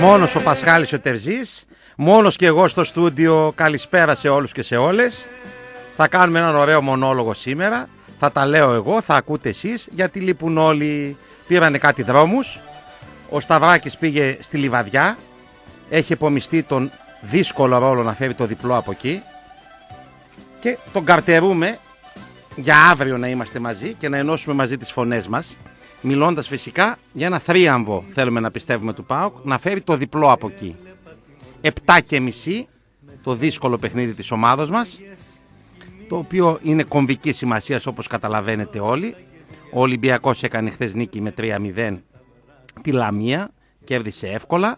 μόνος ο Πασχάλης ο Τερζής, μόνος και εγώ στο στούντιο, καλησπέρα σε όλους και σε όλες. Θα κάνουμε έναν ωραίο μονόλογο σήμερα, θα τα λέω εγώ, θα ακούτε εσείς, γιατί λείπουν όλοι, πήρανε κάτι δρόμους. Ο Σταυράκης πήγε στη Λιβαδιά, έχει επομιστεί τον δύσκολο ρόλο να φέρει το διπλό από εκεί και τον καρτερούμε για αύριο να είμαστε μαζί και να ενώσουμε μαζί τις φωνές μας μιλώντας φυσικά για ένα θρίαμβο θέλουμε να πιστεύουμε του ΠΑΟΚ, να φέρει το διπλό από εκεί. 7 το δύσκολο παιχνίδι της ομάδος μας, το οποίο είναι κομβική σημασία όπως καταλαβαίνετε όλοι. Ο Ολυμπιακός έκανε χθες νίκη με 3-0 τη Λαμία, κέρδισε εύκολα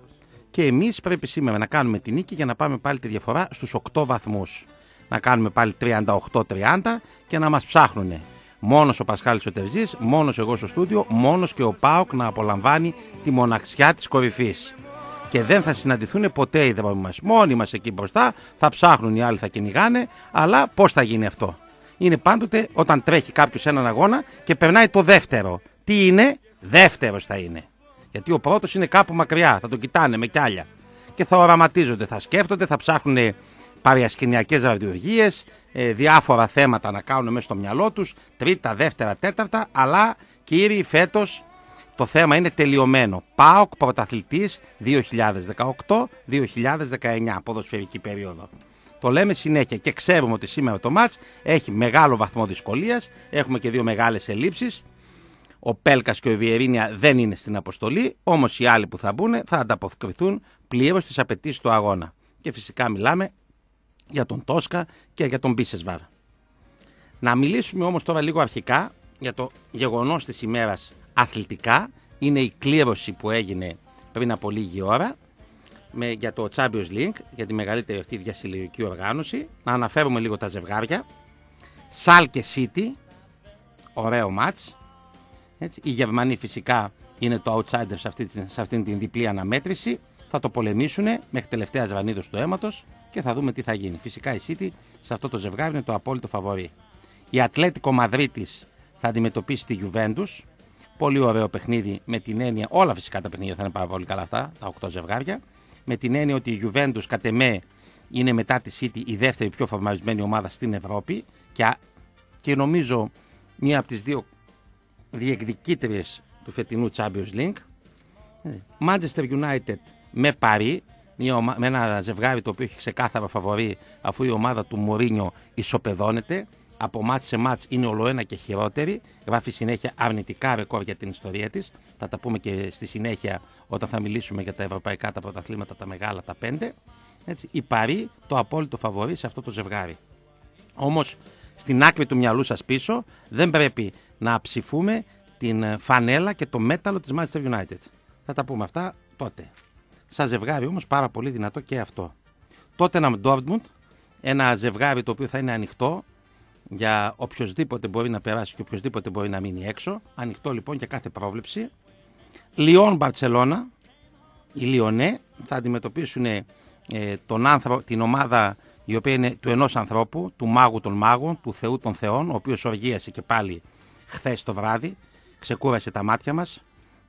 και εμείς πρέπει σήμερα να κάνουμε τη νίκη για να πάμε πάλι τη διαφορά στους 8 βαθμούς. Να κάνουμε πάλι 38-30 και να μας ψάχνουνε. Μόνος ο Πασχάλης ο Τευζή, μόνος εγώ στο στούντιο, μόνος και ο Πάοκ να απολαμβάνει τη μοναξιά της κορυφής. Και δεν θα συναντηθούν ποτέ οι δρόμοι μας. Μόνοι μας εκεί μπροστά θα ψάχνουν, οι άλλοι θα κυνηγάνε, αλλά πώς θα γίνει αυτό. Είναι πάντοτε όταν τρέχει κάποιος έναν αγώνα και περνάει το δεύτερο. Τι είναι, δεύτερος θα είναι. Γιατί ο πρώτος είναι κάπου μακριά, θα το κοιτάνε με κιάλια. Και θα οραματίζονται, θα σκέφτονται, θα ψάχνουν παριασκηνιακές ραδιοργίε, ε, διάφορα θέματα να κάνουν μέσα στο μυαλό τους, τρίτα, δεύτερα, τέταρτα. Αλλά κύριοι, φέτος το θέμα είναι τελειωμένο. ΠΑΟΚ πρωταθλητής 2018-2019, ποδοσφαιρική περίοδο. Το λέμε συνέχεια και ξέρουμε ότι σήμερα το μάτς έχει μεγάλο βαθμό δυσκολίας. Έχουμε και δύο μεγάλες ελλείψεις. Ο Πέλκας και ο Βιερίνια δεν είναι στην αποστολή, όμως οι άλλοι που θα μπουν θα ανταποκριθούν πλήρως στις απαιτήσεις του αγώνα. Και φυσικά μιλάμε για τον Τόσκα και για τον Μπίσεσβαβ. Να μιλήσουμε όμως τώρα λίγο αρχικά για το γεγονός της ημέρας αθλητικά. Είναι η κλήρωση που έγινε πριν από λίγη ώρα με, για το Champions League, για τη μεγαλύτερη αυτή διασυλλογική οργάνωση. Να αναφέρουμε λίγο τα ζευγάρια. Σάλ και Σίτι ωραίο μάτς. Έτσι. Οι Γερμανοί φυσικά είναι το outsider σε αυτήν την διπλή αναμέτρηση. Θα το πολεμήσουν μέχρι τελευταία βανίδος του αίματος και θα δούμε τι θα γίνει. Φυσικά η City σε αυτό το ζευγάρι είναι το απόλυτο φαβορή. Η Ατλέτικο Μαδρίτης θα αντιμετωπίσει τη Γιουβέντους. Πολύ ωραίο παιχνίδι με την έννοια, όλα φυσικά τα παιχνίδια θα είναι πάρα πολύ καλά αυτά, τα οκτώ ζευγάρια. Με την έννοια ότι η Γιουβέντους κατ' εμέ είναι μετά τη City η δεύτερη πιο φορμαρισμένη ομάδα στην Ευρώπη και, και νομίζω μία από τις δύο διεκδικήτριες του φετινού Champions League. Manchester United με Παρί μια ομα... με ένα ζευγάρι το οποίο έχει ξεκάθαρα φαβορεί αφού η ομάδα του Μουρίνιο ισοπεδώνεται. Από μάτ σε μάτ είναι ολοένα και χειρότερη. Γράφει συνέχεια αρνητικά ρεκόρ για την ιστορία της. Θα τα πούμε και στη συνέχεια όταν θα μιλήσουμε για τα ευρωπαϊκά, τα πρωταθλήματα, τα μεγάλα, τα πέντε. Έτσι, η Παρή το απόλυτο φαβορεί σε αυτό το ζευγάρι. Όμως στην άκρη του μυαλού σας πίσω δεν πρέπει να ψηφούμε την φανέλα και το μέταλλο της Manchester United. Θα τα πούμε αυτά τότε. Σαν ζευγάρι όμως πάρα πολύ δυνατό και αυτό. Τότε ένα Ντόρντμουντ, ένα ζευγάρι το οποίο θα είναι ανοιχτό για οποιοδήποτε μπορεί να περάσει και οποιοδήποτε μπορεί να μείνει έξω. Ανοιχτό λοιπόν για κάθε πρόβλεψη. Λιόν Μπαρτσελώνα, οι Λιονέ θα αντιμετωπίσουν ε, τον άνθρω... την ομάδα η οποία είναι του ενός ανθρώπου, του μάγου των μάγων, του θεού των θεών, ο οποίος οργίασε και πάλι χθες το βράδυ, ξεκούρασε τα μάτια μας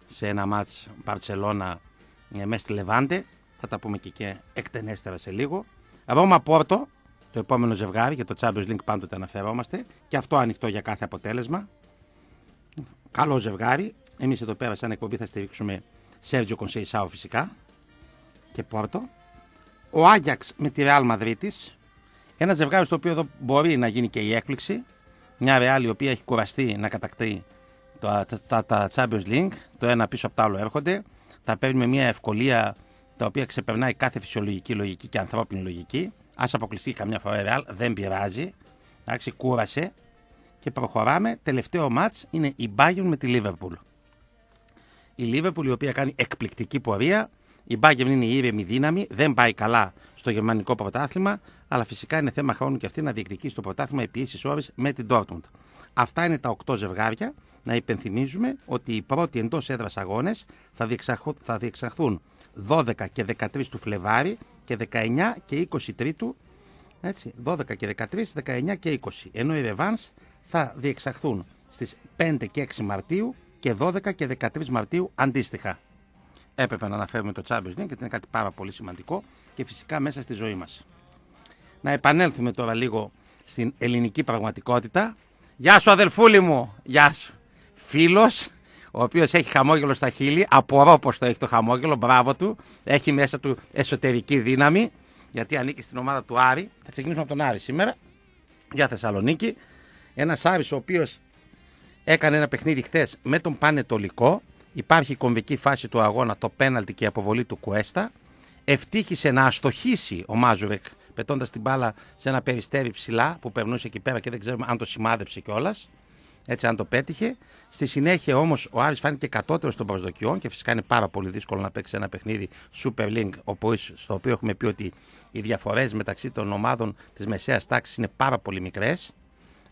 σε ένα μάτς Μπαρτσελώνα ε, μέσα στη Λεβάντε. Θα τα πούμε και, και εκτενέστερα σε λίγο. Ρώμα Πόρτο, το επόμενο ζευγάρι, για το Champions League πάντοτε αναφερόμαστε. Και αυτό ανοιχτό για κάθε αποτέλεσμα. Καλό ζευγάρι. Εμείς εδώ πέρα, σαν εκπομπή, θα στηρίξουμε Σέρτζιο Σάου φυσικά και Πόρτο. Ο Άγιαξ με τη Ρεάλ Μαδρίτη. Ένα ζευγάρι στο οποίο εδώ μπορεί να γίνει και η έκπληξη. Μια Ρεάλ η οποία έχει κουραστεί να κατακτεί τα, τα, τα Champions League. Το ένα πίσω από το άλλο έρχονται τα παίρνει με μια ευκολία τα οποία ξεπερνάει κάθε φυσιολογική λογική και ανθρώπινη λογική. Ας αποκλειστεί καμιά φορά η Ρεάλ, δεν πειράζει. Εντάξει, κούρασε και προχωράμε. Τελευταίο ματ είναι η Bayern με τη Liverpool. Η Liverpool η οποία κάνει εκπληκτική πορεία. Η Bayern είναι η ήρεμη δύναμη, δεν πάει καλά στο γερμανικό πρωτάθλημα, αλλά φυσικά είναι θέμα χρόνου και αυτή να διεκδικήσει το πρωτάθλημα επί ίσης με την Dortmund. Αυτά είναι τα οκτώ ζευγάρια. Να υπενθυμίζουμε ότι οι πρώτοι εντός έδρας αγώνες θα, διεξαχθούν 12 και 13 του Φλεβάρι και 19 και 23 του. Έτσι, 12 και 13, 19 και 20. Ενώ οι Ρεβάνς θα διεξαχθούν στις 5 και 6 Μαρτίου και 12 και 13 Μαρτίου αντίστοιχα. Έπρεπε να αναφέρουμε το Champions League γιατί είναι κάτι πάρα πολύ σημαντικό και φυσικά μέσα στη ζωή μας. Να επανέλθουμε τώρα λίγο στην ελληνική πραγματικότητα. Γεια σου αδελφούλη μου! Γεια σου! Φίλος ο οποίος έχει χαμόγελο στα χείλη, απορώ το έχει το χαμόγελο, μπράβο του. Έχει μέσα του εσωτερική δύναμη, γιατί ανήκει στην ομάδα του Άρη. Θα ξεκινήσουμε από τον Άρη σήμερα, για Θεσσαλονίκη. Ένας Άρης ο οποίος έκανε ένα παιχνίδι χθες με τον Πανετολικό. Υπάρχει η κομβική φάση του αγώνα, το πέναλτι και η αποβολή του Κουέστα. Ευτύχησε να αστοχήσει ο Μάζουρεκ πετώντας την μπάλα σε ένα περιστέρι ψηλά που περνούσε εκεί πέρα και δεν ξέρουμε αν το σημάδεψε κιόλας. Έτσι, αν το πέτυχε. Στη συνέχεια όμως ο Άρης φάνηκε κατώτερος των προσδοκιών και φυσικά είναι πάρα πολύ δύσκολο να παίξει ένα παιχνίδι Super Link, στο οποίο έχουμε πει ότι οι διαφορές μεταξύ των ομάδων της μεσαίας τάξης είναι πάρα πολύ μικρές.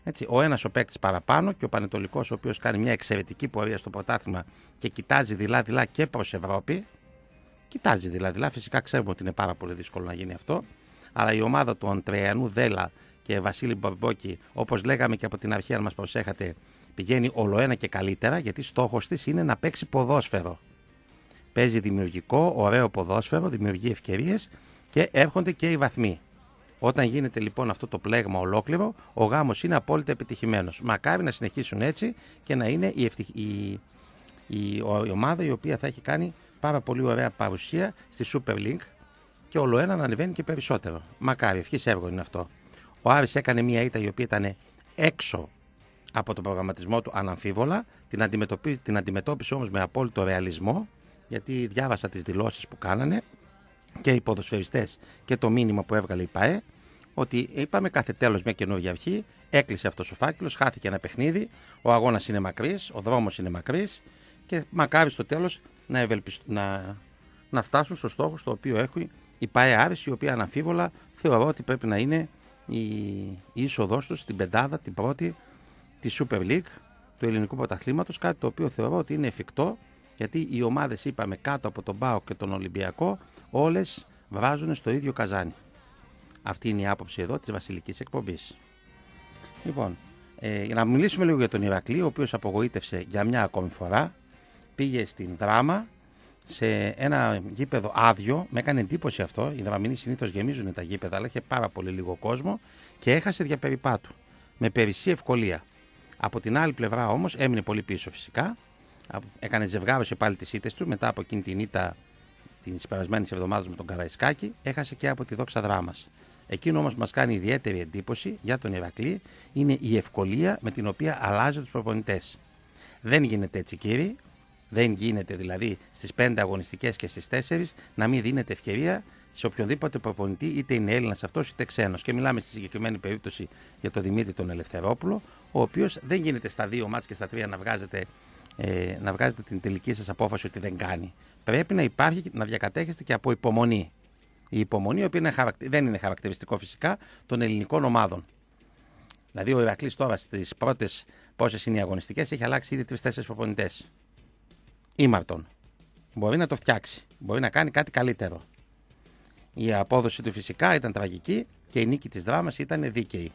Έτσι, ο ένα ο παίκτης παραπάνω και ο Πανετολικός, ο οποίος κάνει μια εξαιρετική πορεία στο πρωτάθλημα και κοιτάζει δειλά-δειλά και προς Ευρώπη. Κοιτάζει δειλά-δειλά. Φυσικά ξέρουμε ότι είναι πάρα πολύ δύσκολο να γίνει αυτό. Αλλά η ομάδα του Αντρεανού Δέλα και Βασίλη Μπαμπόκη, όπως λέγαμε και από την αρχή, αν μας προσέχατε, πηγαίνει ολοένα και καλύτερα γιατί στόχος της είναι να παίξει ποδόσφαιρο. Παίζει δημιουργικό, ωραίο ποδόσφαιρο, δημιουργεί ευκαιρίες και έρχονται και οι βαθμοί. Όταν γίνεται λοιπόν αυτό το πλέγμα ολόκληρο, ο γάμος είναι απόλυτα επιτυχημένος. Μακάρι να συνεχίσουν έτσι και να είναι η, η... η ομάδα η οποία θα έχει κάνει πάρα πολύ ωραία παρουσία στη Super League και ολοένα ένα να ανεβαίνει και περισσότερο. Μακάρι, ευχής έργο είναι αυτό. Ο Άρης έκανε μια ήττα η οποία ήταν έξω από τον προγραμματισμό του αναμφίβολα. Την, αντιμετωπι... την αντιμετώπισε όμως με απόλυτο ρεαλισμό γιατί διάβασα τις δηλώσεις που κάνανε και οι ποδοσφαιριστές και το μήνυμα που έβγαλε η ΠΑΕ ότι είπαμε κάθε τέλος μια καινούργια αρχή, έκλεισε αυτός ο φάκελος, χάθηκε ένα παιχνίδι, ο αγώνας είναι μακρύς, ο δρόμος είναι μακρύς και μακάρι στο τέλος να, να... να φτάσουν στο στόχο στο οποίο έχει η ΠΑΕ Άρης η οποία αναμφίβολα θεωρώ ότι πρέπει να είναι η είσοδός τους στην πεντάδα, την πρώτη της Super League του ελληνικού πρωταθλήματος. Κάτι το οποίο θεωρώ ότι είναι εφικτό γιατί οι ομάδες, είπαμε, κάτω από τον Μπάο και τον Ολυμπιακό, όλες βράζουν στο ίδιο καζάνι. Αυτή είναι η άποψη εδώ της βασιλικής εκπομπής. Λοιπόν, ε, να μιλήσουμε λίγο για τον Ηρακλή, ο οποίος απογοήτευσε για μια ακόμη φορά. Πήγε στην δράμα, σε ένα γήπεδο άδειο. Με έκανε εντύπωση αυτό. Οι δραμηνοί συνήθως γεμίζουν τα γήπεδα, αλλά είχε πάρα πολύ λίγο κόσμο και έχασε δια περιπάτου. Με περισσή ευκολία. Από την άλλη πλευρά όμως έμεινε πολύ πίσω φυσικά. Έκανε ζευγάρωσε πάλι τις ήττες του μετά από εκείνη την ήττα της περασμένης εβδομάδας με τον Καραϊσκάκη. Έχασε και από τη δόξα δράμα. Εκείνο όμως μας κάνει ιδιαίτερη εντύπωση για τον Ηρακλή είναι η ευκολία με την οποία αλλάζει τους προπονητές. Δεν γίνεται έτσι, κύριοι. Δεν γίνεται δηλαδή στις πέντε αγωνιστικές και στις τέσσερις να μην δίνεται ευκαιρία σε οποιονδήποτε προπονητή, είτε είναι Έλληνας αυτός είτε ξένος. Και μιλάμε στη συγκεκριμένη περίπτωση για τον Δημήτρη τον Ελευθερόπουλο, ο οποίος δεν γίνεται στα δύο μάτς και στα τρία να βγάζετε, ε, να βγάζετε την τελική σας απόφαση ότι δεν κάνει. Πρέπει να υπάρχει, να διακατέχεστε και από υπομονή. Η υπομονή, η είναι χαρακτη... δεν είναι χαρακτηριστικό φυσικά των ελληνικών ομάδων. Δηλαδή, ο Ηρακλής τώρα στις πρώτες πόσες είναι οι αγωνιστικές έχει αλλάξει ήδη τρει-τέσσερι προπονητές ήμαρτον. Μπορεί να το φτιάξει. Μπορεί να κάνει κάτι καλύτερο. Η απόδοση του φυσικά ήταν τραγική και η νίκη της δράμας ήταν δίκαιη.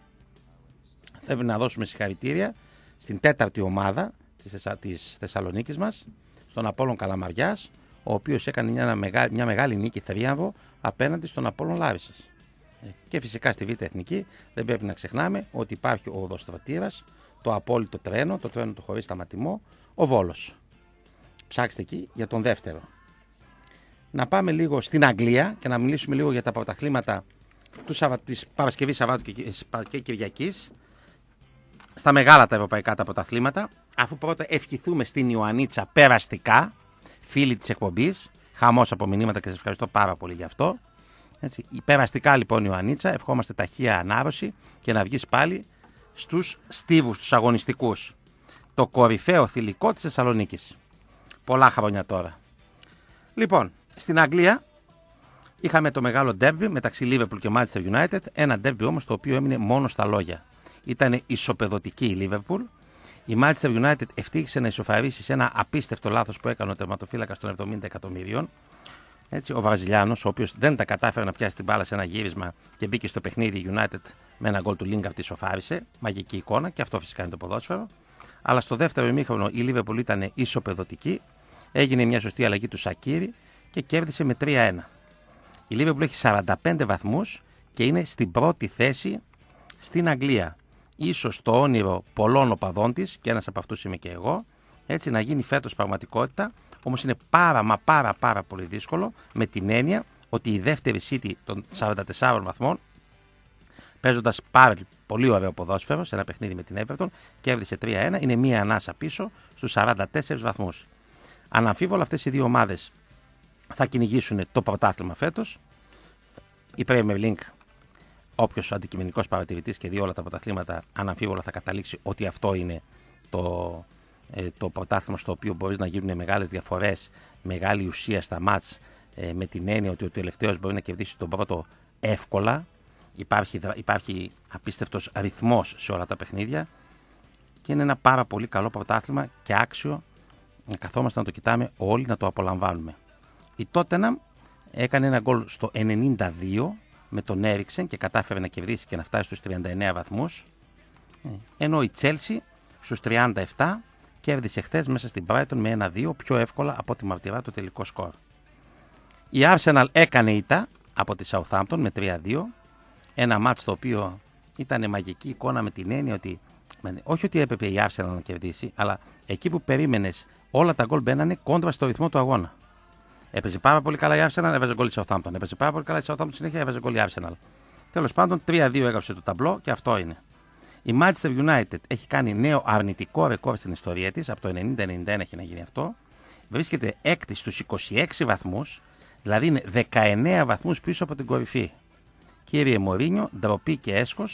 Θέλουμε να δώσουμε συγχαρητήρια στην τέταρτη ομάδα της Θεσσαλονίκης μας, στον Απόλλων Καλαμαριάς, ο οποίος έκανε μια μεγάλη, μια μεγάλη νίκη θρίαμβο απέναντι στον Απόλλων Λάρισας. Ε, και φυσικά στη Β' Εθνική δεν πρέπει να ξεχνάμε ότι υπάρχει ο οδοστρατήρας, το απόλυτο τρένο, το τρένο του χωρίς σταματημό, ο Βόλος. Ψάξτε εκεί για τον δεύτερο. Να πάμε λίγο στην Αγγλία και να μιλήσουμε λίγο για τα πρωταθλήματα του Σαβα... της Παρασκευής Σαββάτου και Κυριακής στα μεγάλα τα ευρωπαϊκά τα πρωταθλήματα αφού πρώτα ευχηθούμε στην Ιωαννίτσα περαστικά φίλη της εκπομπής χαμός από μηνύματα και σας ευχαριστώ πάρα πολύ γι' αυτό Έτσι. περαστικά λοιπόν Ιωαννίτσα ευχόμαστε ταχεία ανάρρωση και να βγεις πάλι στους στίβους, τους αγωνιστικούς το κορυφαίο θηλυκό της Θεσσαλονίκης. Πολλά χρόνια τώρα. Λοιπόν, στην Αγγλία είχαμε το μεγάλο ντέμπι μεταξύ Liverpool και Manchester United. Ένα ντέμπι όμως το οποίο έμεινε μόνο στα λόγια. Ήταν ισοπεδωτική η Liverpool. Η Manchester United ευτύχησε να ισοφαρίσει σε ένα απίστευτο λάθος που έκανε ο τερματοφύλακας των 70 εκατομμυρίων. Έτσι, ο Βραζιλιάνος, ο οποίος δεν τα κατάφερε να πιάσει την μπάλα σε ένα γύρισμα και μπήκε στο παιχνίδι United με ένα γκολ του Λίγκα, τη σοφάρισε. Μαγική εικόνα και αυτό φυσικά είναι το ποδόσφαιρο. Αλλά στο δεύτερο ημίχρονο η Λίβερπουλ ήταν ισοπεδωτική. Έγινε μια σωστή αλλαγή του Σακύρη και κέρδισε με 3-1. Η Λίβερπουλ έχει 45 βαθμούς και είναι στην πρώτη θέση στην Αγγλία. Ίσως το όνειρο πολλών οπαδών της, και ένας από αυτούς είμαι και εγώ, έτσι να γίνει φέτος πραγματικότητα, όμως είναι πάρα μα πάρα πάρα πολύ δύσκολο με την έννοια ότι η δεύτερη σίτη των 44 βαθμών παίζοντας πάρα πολύ ωραίο ποδόσφαιρο σε ένα παιχνίδι με την Everton, κέρδισε 3-1, είναι μία ανάσα πίσω στους 44 βαθμούς. Αναμφίβολα αυτές οι δύο ομάδες θα κυνηγήσουν το πρωτάθλημα φέτος. Η Premier League, όποιος αντικειμενικός παρατηρητής και δει όλα τα πρωταθλήματα, αναμφίβολα θα καταλήξει ότι αυτό είναι το, ε, το πρωτάθλημα στο οποίο μπορεί να γίνουν μεγάλες διαφορές, μεγάλη ουσία στα μάτ, ε, με την έννοια ότι ο τελευταίος μπορεί να κερδίσει τον πρώτο εύκολα. Υπάρχει, υπάρχει απίστευτος ρυθμός σε όλα τα παιχνίδια και είναι ένα πάρα πολύ καλό πρωτάθλημα και άξιο να καθόμαστε να το κοιτάμε όλοι, να το απολαμβάνουμε. Η Τότενα έκανε ένα γκολ στο 92 με τον Έριξεν και κατάφερε να κερδίσει και να φτάσει στους 39 βαθμούς. Ε, ενώ η Τσέλσι στους 37 κέρδισε χθες μέσα στην Brighton με ένα 2 πιο εύκολα από τη μαρτυρά το τελικό σκορ. Η Arsenal έκανε ήττα από τη Southampton με 3-2. Ένα μάτς το οποίο ήταν μαγική εικόνα με την έννοια ότι όχι ότι έπρεπε η Arsenal να κερδίσει, αλλά εκεί που περίμενες όλα τα γκολ μπαίνανε κόντρα στο ρυθμό του αγώνα. Έπαιζε πάρα πολύ καλά η Arsenal, έβαζε γκολ η Southampton. Έπαιζε πάρα πολύ καλά η Southampton συνέχεια, έβαζε γκολ η Arsenal. Τέλος πάντων, 3-2 έγραψε το ταμπλό και αυτό είναι. Η Manchester United έχει κάνει νέο αρνητικό ρεκόρ στην ιστορία της, από το 90-91 έχει να γίνει αυτό. Βρίσκεται έκτη στους 26 βαθμούς, δηλαδή είναι 19 βαθμούς πίσω από την κορυφή. Κύριε Μωρίνιο, ντροπή και έσχος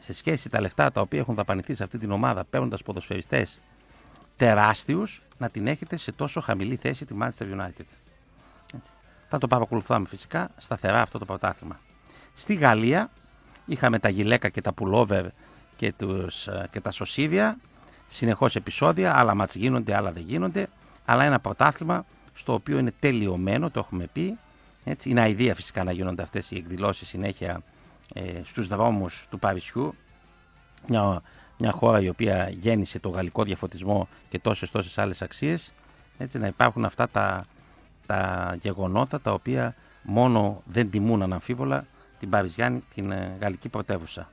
σε σχέση τα λεφτά τα οποία έχουν δαπανηθεί σε αυτή την ομάδα παίρνοντας ποδοσφαιριστές τεράστιους να την έχετε σε τόσο χαμηλή θέση τη Manchester United. Θα το παρακολουθούμε φυσικά σταθερά αυτό το πρωτάθλημα. Στη Γαλλία είχαμε τα γυλαίκα και τα πουλόβερ και, τους, ε, και τα σωσίδια Συνεχώς επεισόδια, άλλα μάτς γίνονται, άλλα δεν γίνονται. Αλλά ένα πρωτάθλημα στο οποίο είναι τελειωμένο, το έχουμε πει. Έτσι, είναι αηδία φυσικά να γίνονται αυτές οι εκδηλώσεις συνέχεια ε, στους δρόμους του Παρισιού. Μια μια χώρα η οποία γέννησε το γαλλικό διαφωτισμό και τόσες τόσες άλλες αξίες έτσι να υπάρχουν αυτά τα, τα γεγονότα τα οποία μόνο δεν τιμούν αναμφίβολα την Παριζιάνη, την ε, γαλλική πρωτεύουσα.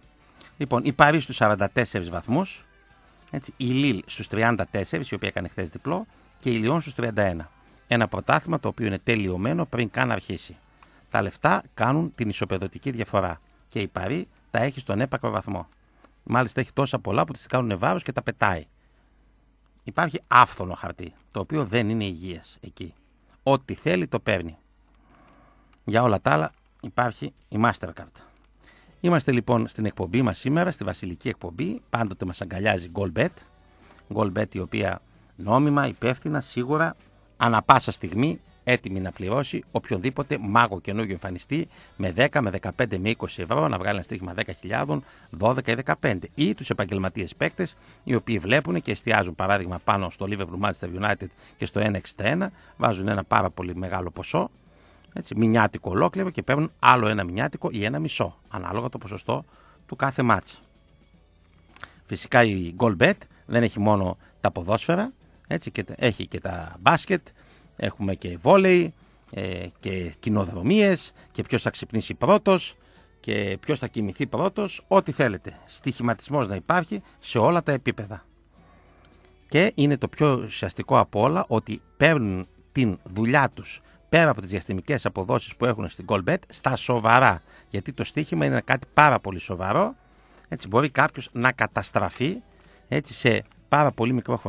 Λοιπόν, η Παρίσι στους 44 βαθμούς, η Λίλ στους 34, η οποία έκανε χθες διπλό, και η Λιόν στους 31. Ένα πρωτάθλημα το οποίο είναι τελειωμένο πριν καν αρχίσει. Τα λεφτά κάνουν την ισοπεδωτική διαφορά και η Παρή τα έχει στον έπακρο βαθμό. Μάλιστα έχει τόσα πολλά που τις κάνουν βάρος και τα πετάει. Υπάρχει άφθονο χαρτί, το οποίο δεν είναι υγείας εκεί. Ό,τι θέλει το παίρνει. Για όλα τα άλλα υπάρχει η Mastercard. Είμαστε λοιπόν στην εκπομπή μας σήμερα, στη βασιλική εκπομπή. Πάντοτε μας αγκαλιάζει GoldBet. GoldBet η οποία νόμιμα, υπεύθυνα, σίγουρα, ανα πάσα στιγμή έτοιμη να πληρώσει οποιονδήποτε μάγο καινούριο εμφανιστή με 10, με 15, με 20 ευρώ, να βγάλει ένα στρίχημα 10.000, 12 ή 15. Ή τους επαγγελματίες παίκτες, οι οποίοι βλέπουν και εστιάζουν παράδειγμα πάνω στο Liverpool Manchester United και στο 1,61, βάζουν ένα πάρα πολύ μεγάλο ποσό, έτσι, μηνιάτικο ολόκληρο και παίρνουν άλλο ένα μηνιάτικο ή ένα μισό, ανάλογα το ποσοστό του κάθε μάτς. Φυσικά η Gold Bet δεν έχει μόνο τα ποδόσφαιρα, έτσι, και, έχει και τα μπάσκετ, Έχουμε και βόλεϊ ε, και κοινοδρομίες και ποιος θα ξυπνήσει πρώτος και ποιος θα κοιμηθεί πρώτος, ό,τι θέλετε. Στοιχηματισμός να υπάρχει σε όλα τα επίπεδα. Και είναι το πιο ουσιαστικό από όλα ότι παίρνουν την δουλειά τους πέρα από τις διαστημικές αποδόσεις που έχουν στην Goldbet στα σοβαρά. Γιατί το στοίχημα είναι κάτι πάρα πολύ σοβαρό. Έτσι μπορεί κάποιος να καταστραφεί έτσι, σε πάρα πολύ μικρό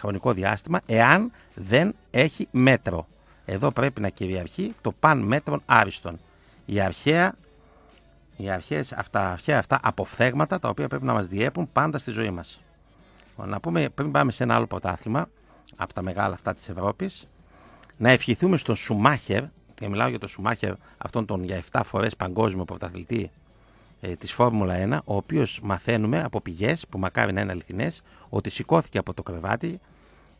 χρονικό διάστημα εάν δεν έχει μέτρο. Εδώ πρέπει να κυριαρχεί το παν μέτρων άριστον. Η αρχαία οι αυτά, αρχαία αυτά αποφθέγματα τα οποία πρέπει να μας διέπουν πάντα στη ζωή μας. Να πούμε πριν πάμε σε ένα άλλο πρωτάθλημα από τα μεγάλα αυτά της Ευρώπης να ευχηθούμε στον Σουμάχερ και μιλάω για τον Σουμάχερ αυτόν τον για 7 φορές παγκόσμιο πρωταθλητή ε, της Φόρμουλα 1, ο οποίος μαθαίνουμε από πηγές που μακάρι να είναι αληθινές, ότι σηκώθηκε από το κρεβάτι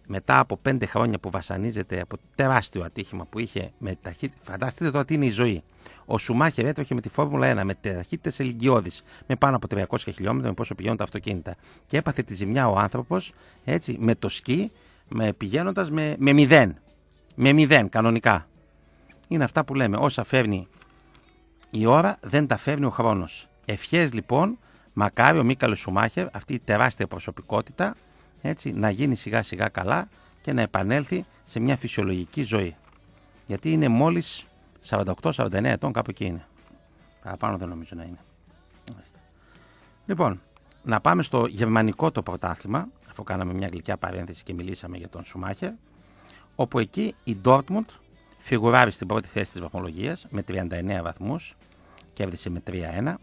μετά από πέντε χρόνια που βασανίζεται από τεράστιο ατύχημα που είχε με ταχύτητα. Φανταστείτε τώρα τι είναι η ζωή. Ο Σουμάχερ έτρεχε με τη Φόρμουλα 1 με ταχύτητες ελιγκιώδη με πάνω από 300 χιλιόμετρα, με πόσο πηγαίνουν τα αυτοκίνητα. Και έπαθε τη ζημιά ο άνθρωπος με το σκι, με, πηγαίνοντας με, με μηδέν. Με μηδέν, κανονικά. Είναι αυτά που λέμε. Όσα φέρνει η ώρα, δεν τα φέρνει ο χρόνος. Ευχές λοιπόν, μακάρι ο Μίκαλος Σουμάχερ, αυτή η τεράστια προσωπικότητα, έτσι, να γίνει σιγά σιγά καλά και να επανέλθει σε μια φυσιολογική ζωή. Γιατί είναι μόλις 48-49 ετών, κάπου εκεί είναι. Παραπάνω δεν νομίζω να είναι. Λοιπόν, να πάμε στο γερμανικό το πρωτάθλημα, αφού κάναμε μια γλυκιά παρένθεση και μιλήσαμε για τον Σουμάχερ, όπου εκεί η Dortmund φιγουράρει στην πρώτη θέση της βαθμολογίας με 39 βαθμούς, κέρδισε με 3-1.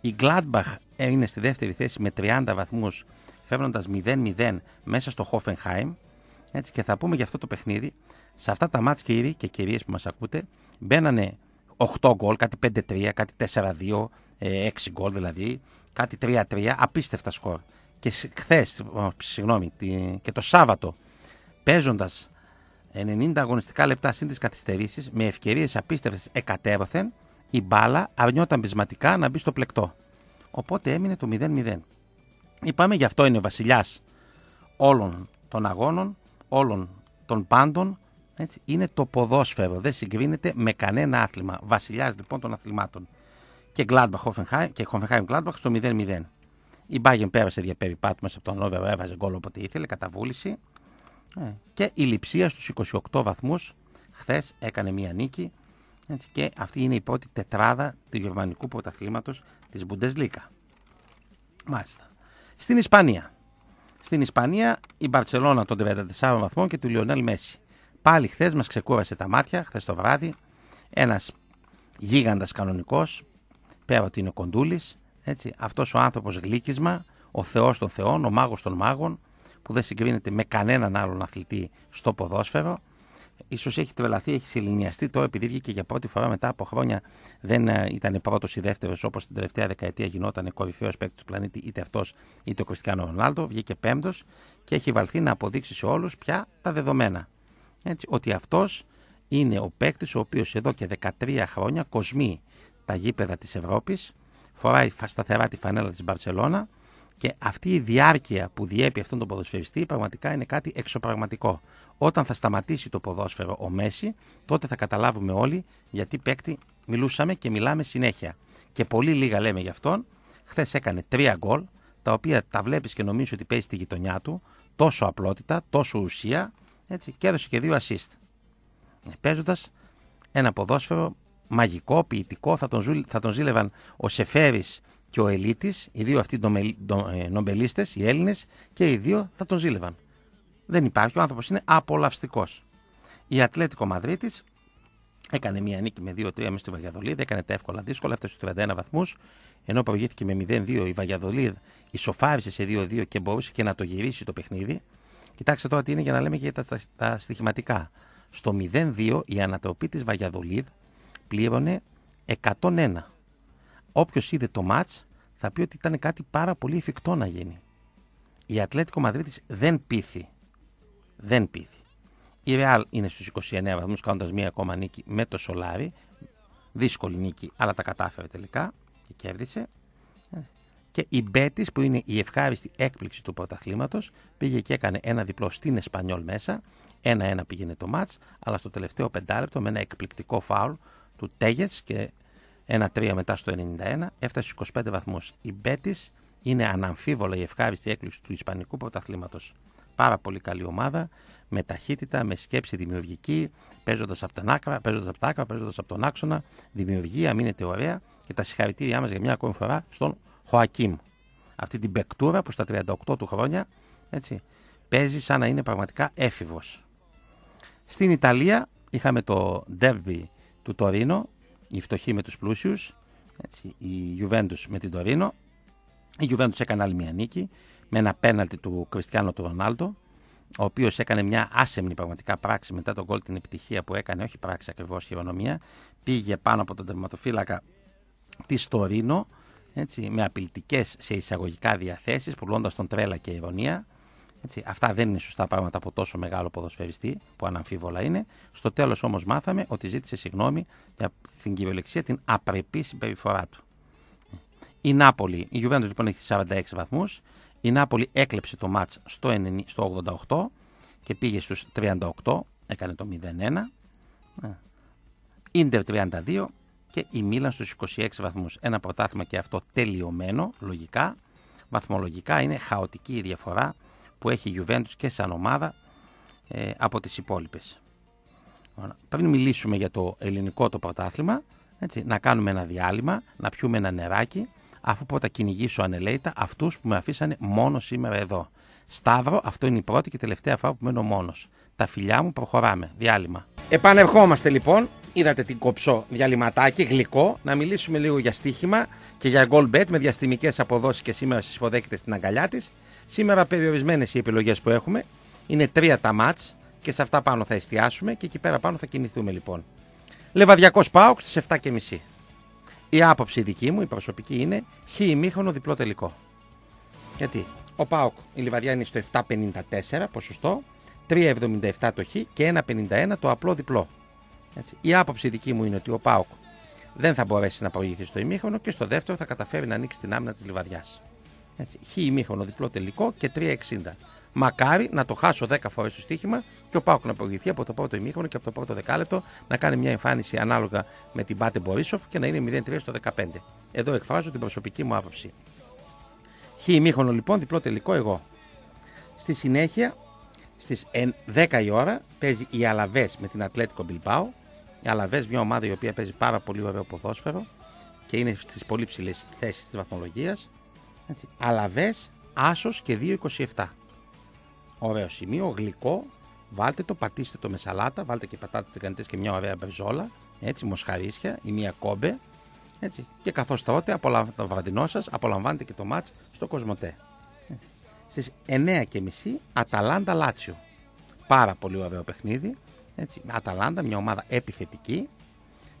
Η Gladbach είναι στη δεύτερη θέση με 30 βαθμούς φεύγοντας 0-0 μέσα στο Hoffenheim. Έτσι και θα πούμε για αυτό το παιχνίδι. Σε αυτά τα μάτς κύριοι και κυρίες που μας ακούτε μπαίνανε 8 γκολ, κάτι 5-3, κάτι 4-2, 6 ε, γκολ δηλαδή, κάτι 3-3, απίστευτα σκορ. Και χθε, συγγνώμη, και το Σάββατο παίζοντας 90 αγωνιστικά λεπτά συν τις καθυστερήσεις με ευκαιρίες απίστευτες εκατέρωθεν η μπάλα αρνιόταν πεισματικά να μπει στο πλεκτό. Οπότε έμεινε το 0-0. Είπαμε γι' αυτό είναι βασιλιάς όλων των αγώνων, όλων των πάντων. Έτσι, είναι το ποδόσφαιρο, δεν συγκρίνεται με κανένα άθλημα. Βασιλιάς λοιπόν των αθλημάτων. Και Gladbach Hoffenheim και Hoffenheim Gladbach στο 0-0. Η Μπάγεν πέρασε δια μέσα από τον Όβερο, έβαζε γκολ όποτε ήθελε, καταβούληση. βούληση. Ε, και η Λιψία στου 28 βαθμούς. χθες έκανε μία νίκη και αυτή είναι η πρώτη τετράδα του γερμανικού πρωταθλήματος της Bundesliga. Μάλιστα. Στην Ισπανία. Στην Ισπανία η Μπαρτσελώνα των 34 βαθμών και του Λιονέλ Μέση. Πάλι χθες μας ξεκούρασε τα μάτια, χθες το βράδυ. Ένας γίγαντας κανονικός, πέρα ότι είναι ο Κοντούλης. Αυτός ο άνθρωπος γλύκισμα, ο Θεός των Θεών, ο μάγος των μάγων, που δεν συγκρίνεται με κανέναν άλλον αθλητή στο ποδόσφαιρο. Σω έχει τρελαθεί, έχει συλληνιαστεί τώρα επειδή βγήκε για πρώτη φορά μετά από χρόνια δεν ε, ήταν πρώτος ή δεύτερος όπως την τελευταία δεκαετία γινόταν κορυφαίος παίκτης του πλανήτη, είτε αυτός είτε ο Κριστιανό Ρονάλτο Βγήκε πέμπτος και έχει βαλθεί να αποδείξει σε όλους πια τα δεδομένα. Έτσι, ότι αυτός είναι ο παίκτης ο οποίος εδώ και 13 χρόνια κοσμεί τα γήπεδα της Ευρώπης, φοράει σταθερά τη φανέλα της Μπαρσελώνα και αυτή η διάρκεια που διέπει αυτόν τον ποδοσφαιριστή πραγματικά είναι κάτι εξωπραγματικό. Όταν θα σταματήσει το ποδόσφαιρο ο Μέση, τότε θα καταλάβουμε όλοι γιατί παίκτη μιλούσαμε και μιλάμε συνέχεια. Και πολύ λίγα λέμε γι' αυτόν. Χθες έκανε τρία γκολ, τα οποία τα βλέπεις και νομίζεις ότι παίζει στη γειτονιά του, τόσο απλότητα, τόσο ουσία, έτσι, και έδωσε και δύο assist. Ε, Παίζοντας ένα ποδόσφαιρο μαγικό, ποιητικό, θα τον, ζου, θα τον ζήλευαν ο σεφέρης και ο Ελίτης, οι δύο αυτοί ε, νομπελίστες, οι Έλληνες, και οι δύο θα τον ζήλευαν. Δεν υπάρχει, ο άνθρωπος είναι απολαυστικός. Η Ατλέτικο Μαδρίτης έκανε μία νίκη με 2-3 μέσα στη Βαγιαδολίδ, έκανε τα εύκολα δύσκολα, έφτασε στους 31 βαθμούς. Ενώ προηγήθηκε με 0-2, η Βαγιαδολίδ ισοφάρισε σε 2-2 και μπορούσε και να το γυρίσει το παιχνίδι. Κοιτάξτε τώρα τι είναι για να λέμε και τα, τα, τα στοιχηματικά. Στο 0-2 η ανατροπή της Βαγιαδολίδ πλήρωνε 101. Όποιος είδε το ματ θα πει ότι ήταν κάτι πάρα πολύ εφικτό να γίνει. Η Ατλέτικο Μαδρίτης δεν πείθει. Δεν πείθει. Η Ρεάλ είναι στους 29 βαθμούς κάνοντας μία ακόμα νίκη με το Σολάρι. Δύσκολη νίκη, αλλά τα κατάφερε τελικά και κέρδισε. Και η Μπέτης, που είναι η ευχάριστη έκπληξη του πρωταθλήματος, πήγε και έκανε ένα διπλό στην Εσπανιόλ μέσα. Ένα-ένα πήγαινε το μάτ, αλλά στο τελευταίο πεντάλεπτο με ένα εκπληκτικό φάουλ του Τέγετ και 1-3 μετά στο 91, έφτασε στους 25 βαθμούς. Η Μπέτης είναι αναμφίβολα η ευχάριστη έκκληση του Ισπανικού πρωταθλήματος. Πάρα πολύ καλή ομάδα, με ταχύτητα, με σκέψη δημιουργική, παίζοντας από, τα άκρα, παίζοντας από παίζοντας από τον άξονα. Δημιουργία, αμήνεται ωραία και τα συγχαρητήριά μας για μια ακόμη φορά στον Χωακίμ. Αυτή την πεκτούρα που στα 38 του χρόνια έτσι, παίζει σαν να είναι πραγματικά έφηβος. Στην Ιταλία είχαμε το ντέρμπι του Τωρίνο η φτωχή με τους πλούσιους, έτσι, η Ιουβέντου με την Τωρίνο. Η Ιουβέντου έκανε άλλη μια νίκη με ένα πέναλτι του Κριστιανού του Ρονάλτο, ο οποίος έκανε μια άσεμνη πραγματικά πράξη μετά τον γκολ την επιτυχία που έκανε, όχι πράξη ακριβώς χειρονομία, πήγε πάνω από τον τερματοφύλακα της Τωρίνο, έτσι, με απειλητικές σε εισαγωγικά διαθεσει πουλωντα τον τρέλα και ηρωνία αυτά δεν είναι σωστά πράγματα από τόσο μεγάλο ποδοσφαιριστή, που αναμφίβολα είναι. Στο τέλος όμως μάθαμε ότι ζήτησε συγγνώμη για την κυριολεξία, την απρεπή συμπεριφορά του. Η Νάπολη, η Γιουβέντο λοιπόν έχει 46 βαθμούς. Η Νάπολη έκλεψε το μάτ στο 88 και πήγε στους 38, έκανε το 0-1. Ε. Ίντερ 32 και η Μίλαν στους 26 βαθμούς. Ένα πρωτάθλημα και αυτό τελειωμένο, λογικά. Βαθμολογικά είναι χαοτική η διαφορά που έχει η Juventus και σαν ομάδα ε, από τις υπόλοιπες. Πριν μιλήσουμε για το ελληνικό το πρωτάθλημα, έτσι, να κάνουμε ένα διάλειμμα, να πιούμε ένα νεράκι, αφού πρώτα κυνηγήσω ανελέητα αυτούς που με αφήσανε μόνο σήμερα εδώ. Σταύρο, αυτό είναι η πρώτη και τελευταία φορά που μένω μόνος. Τα φιλιά μου, προχωράμε. Διάλειμμα. Επανερχόμαστε λοιπόν. Είδατε την κοψό διαλυματάκι, γλυκό. Να μιλήσουμε λίγο για στοίχημα και για goal bet με διαστημικές αποδόσεις και σήμερα σας υποδέχεται στην αγκαλιά της. Σήμερα περιορισμένες οι επιλογές που έχουμε. Είναι τρία τα μάτ και σε αυτά πάνω θα εστιάσουμε και εκεί πέρα πάνω θα κινηθούμε λοιπόν. Λεβαδιακός Πάοκ στις 7.30. Η άποψη δική μου, η προσωπική είναι χ ημίχρονο διπλό τελικό. Γιατί ο Πάοκ, η Λιβαδιά είναι στο 7.54 ποσοστό, 3.77 το χ και 1.51 το απλό διπλό. Έτσι. Η άποψη δική μου είναι ότι ο Πάοκ δεν θα μπορέσει να προηγηθεί στο ημίχρονο και στο δεύτερο θα καταφέρει να ανοίξει την άμυνα της Λιβαδιάς. Έτσι, χ ημίχρονο διπλό τελικό και 3,60. Μακάρι να το χάσω 10 φορές το στοίχημα και ο Πάοκ να προηγηθεί από το πρώτο ημίχρονο και από το πρώτο δεκάλεπτο να κάνει μια εμφάνιση ανάλογα με την Πάτε Μπορίσοφ και να είναι 0-3 στο 15. Εδώ εκφράζω την προσωπική μου άποψη. Χ ημίχρονο λοιπόν, διπλό τελικό εγώ. Στη συνέχεια στις 10 η ώρα παίζει η Αλαβές με την Ατλέτικο Μπιλμπάου. Η Αλαβές, μια ομάδα η οποία παίζει πάρα πολύ ωραίο ποδόσφαιρο και είναι στις πολύ ψηλές θέσεις της βαθμολογίας. Αλαβέ, Αλαβές, και 2,27. Ωραίο σημείο, γλυκό. Βάλτε το, πατήστε το με σαλάτα, βάλτε και πατάτες τηγανιτές και μια ωραία μπερζόλα, έτσι, μοσχαρίσια ή μια κόμπε. Έτσι. Και καθώς τότε απολαμβάνετε το βραδινό σας, απολαμβάνετε και το μάτς στο Κοσμοτέ. Στι Στις 9.30 Αταλάντα Λάτσιο. Πάρα πολύ ωραίο παιχνίδι. Έτσι. Αταλάντα, μια ομάδα επιθετική.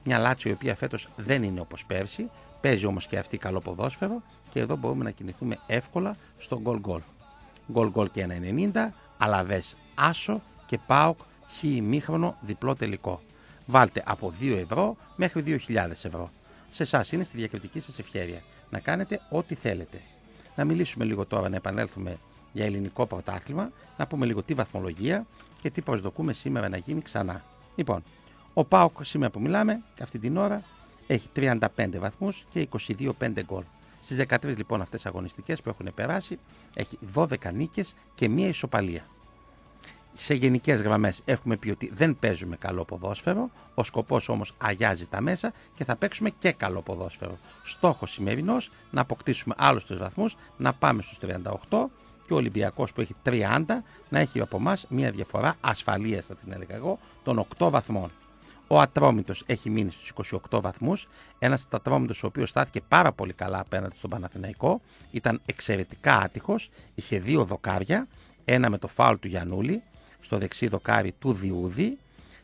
Μια Λάτσιο η οποία φέτος δεν είναι όπως πέρσι. Παίζει όμως και αυτή καλό ποδόσφαιρο και εδώ μπορούμε να κινηθούμε εύκολα στο γκολ γκολ. Γκολ γκολ και 1,90, Αλαβές Άσο και πάω χιμίχρονο διπλό τελικό. Βάλτε από 2 ευρώ μέχρι 2.000 ευρώ. Σε εσάς είναι στη διακριτική σας ευχαίρεια να κάνετε ό,τι θέλετε. Να μιλήσουμε λίγο τώρα, να επανέλθουμε για ελληνικό πρωτάθλημα, να πούμε λίγο τι βαθμολογία και τι προσδοκούμε σήμερα να γίνει ξανά. Λοιπόν, ο Πάοκ σήμερα που μιλάμε, αυτή την ώρα, έχει 35 βαθμούς και 22-5 γκολ. Στις 13 λοιπόν αυτές αγωνιστικές που έχουν περάσει, έχει 12 νίκες και μία ισοπαλία. Σε γενικές γραμμές έχουμε πει ότι δεν παίζουμε καλό ποδόσφαιρο. Ο σκοπός όμως αγιάζει τα μέσα και θα παίξουμε και καλό ποδόσφαιρο. Στόχος σημερινός να αποκτήσουμε άλλους τρεις βαθμούς, να πάμε στους 38 και ο Ολυμπιακός που έχει 30 να έχει από εμάς μια διαφορά ασφαλείας, θα την έλεγα εγώ, των 8 βαθμών. Ο Ατρόμητος έχει μείνει στους 28 βαθμούς. Ένας Ατρόμητος ο οποίος στάθηκε πάρα πολύ καλά απέναντι στον Παναθηναϊκό. Ήταν εξαιρετικά άτυχος. Είχε δύο δοκάρια. Ένα με το φάουλ του Γιανούλη στο δεξί δοκάρι του Διούδη.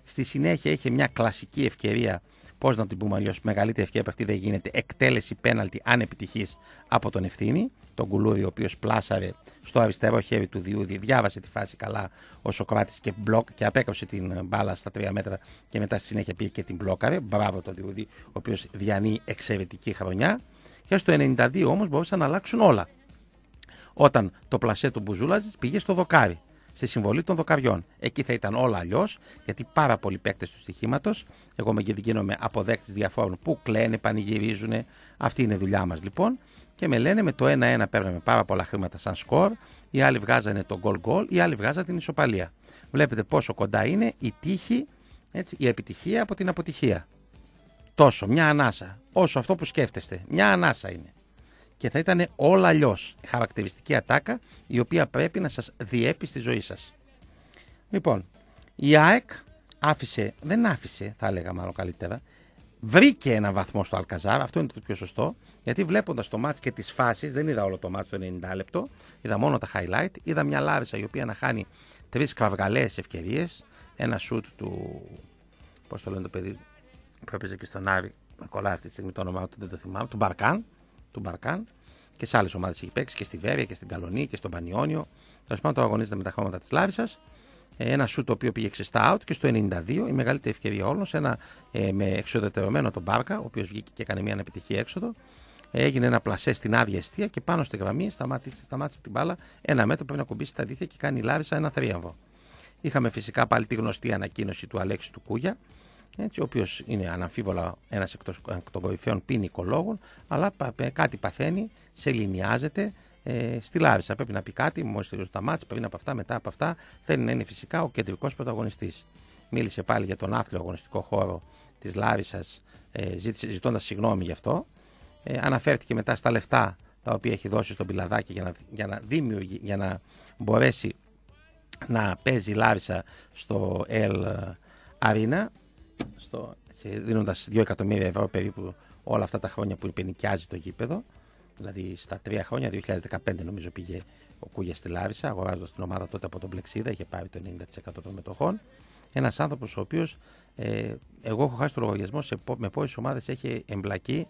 Στη συνέχεια είχε μια κλασική ευκαιρία. Πώς να την πούμε αλλιώς, μεγαλύτερη ευκαιρία από αυτή δεν γίνεται. Εκτέλεση πέναλτη ανεπιτυχής από τον Ευθύνη τον Κουλούρη, ο οποίος πλάσαρε στο αριστερό χέρι του Διούδη, διάβασε τη φάση καλά ο Σοκράτη και μπλοκ και απέκαψε την μπάλα στα τρία μέτρα και μετά στη συνέχεια πήγε και την μπλόκαρε. Μπράβο το Διούδη, ο οποίος διανύει εξαιρετική χρονιά. Και στο 92 όμως μπορούσαν να αλλάξουν όλα. Όταν το πλασέ του Μπουζούλατζης πήγε στο δοκάρι, στη συμβολή των δοκαριών. Εκεί θα ήταν όλα αλλιώς, γιατί πάρα πολλοί παίκτες του στοιχήματος, εγώ με γίνομαι αποδέκτη διαφόρων που κλαίνε, πανηγυρίζουν. Αυτή είναι η δουλειά μας λοιπόν και με λένε με το 1-1 παίρναμε πάρα πολλά χρήματα σαν σκορ, οι άλλοι βγάζανε το goal-goal, οι άλλοι βγάζανε την ισοπαλία. Βλέπετε πόσο κοντά είναι η τύχη, έτσι, η επιτυχία από την αποτυχία. Τόσο, μια ανάσα. Όσο αυτό που σκέφτεστε. Μια ανάσα είναι. Και θα ήταν όλα αλλιώς. Χαρακτηριστική ατάκα η οποία πρέπει να σας διέπει στη ζωή σας. Λοιπόν, η ΑΕΚ άφησε, δεν άφησε, θα έλεγα μάλλον καλύτερα, βρήκε ένα βαθμό στο Αλκαζάρ. Αυτό είναι το πιο σωστό. Γιατί βλέποντας το μάτ και τις φάσεις, δεν είδα όλο το μάτ το 90 λεπτό, είδα μόνο τα highlight. Είδα μια Λάρισα η οποία να χάνει τρεις καυγαλές ευκαιρίες. Ένα σουτ του. Πώς το λένε το παιδί που έπαιζε και στον Άρη, με κολλάει αυτή τη στιγμή το όνομά του, δεν το θυμάμαι, του Μπαρκάν. Του Μπαρκάν. Και σε άλλες ομάδες έχει παίξει και στη Βέρεια και στην Καλονή και στον Πανιόνιο. Τέλος πάντων, αγωνίζεται με τα χρώματα της Λάρισας. Ε, ένα σούτ το οποίο πήγε ξεστά out και στο 92 η μεγαλύτερη ευκαιρία όλων σε ένα ε, με εξοδετερωμένο τον Μπάρκα, ο οποίος βγήκε και έκανε μια επιτυχία έξοδο έγινε ένα πλασέ στην άδεια αιστεία και πάνω στη γραμμή σταμάτησε, σταμάτησε την μπάλα. Ένα μέτρο πρέπει να κουμπίσει τα δίθια και κάνει η Λάρισα ένα θρίαμβο. Είχαμε φυσικά πάλι τη γνωστή ανακοίνωση του Αλέξη του Κούγια, έτσι, ο οποίος είναι αναμφίβολα ένας εκ των κορυφαίων ποινικολόγων, αλλά κάτι παθαίνει, σε ε, στη Λάρισα. Πρέπει να πει κάτι, μόλις τελειώσει τα μάτια, πριν από αυτά, μετά από αυτά, θέλει να είναι φυσικά ο κεντρικός πρωταγωνιστής. Μίλησε πάλι για τον άθλιο αγωνιστικό χώρο της Λάρισας, ε, ζητώντας συγγνώμη γι' αυτό. Ε, αναφέρθηκε μετά στα λεφτά τα οποία έχει δώσει στον Πιλαδάκη για να, για να, δημιουργεί, για να μπορέσει να παίζει Λάρισα στο Ελ Αρίνα δίνοντα 2 εκατομμύρια ευρώ περίπου όλα αυτά τα χρόνια που υπενικιάζει το γήπεδο δηλαδή στα τρία χρόνια, 2015 νομίζω πήγε ο Κούγιας στη Λάρισα αγοράζοντας την ομάδα τότε από τον Πλεξίδα είχε πάρει το 90% των μετοχών Ένας άνθρωπος ο οποίος ε, εγώ έχω χάσει το λογαριασμό σε, με πόσες ομάδες έχει εμπλακεί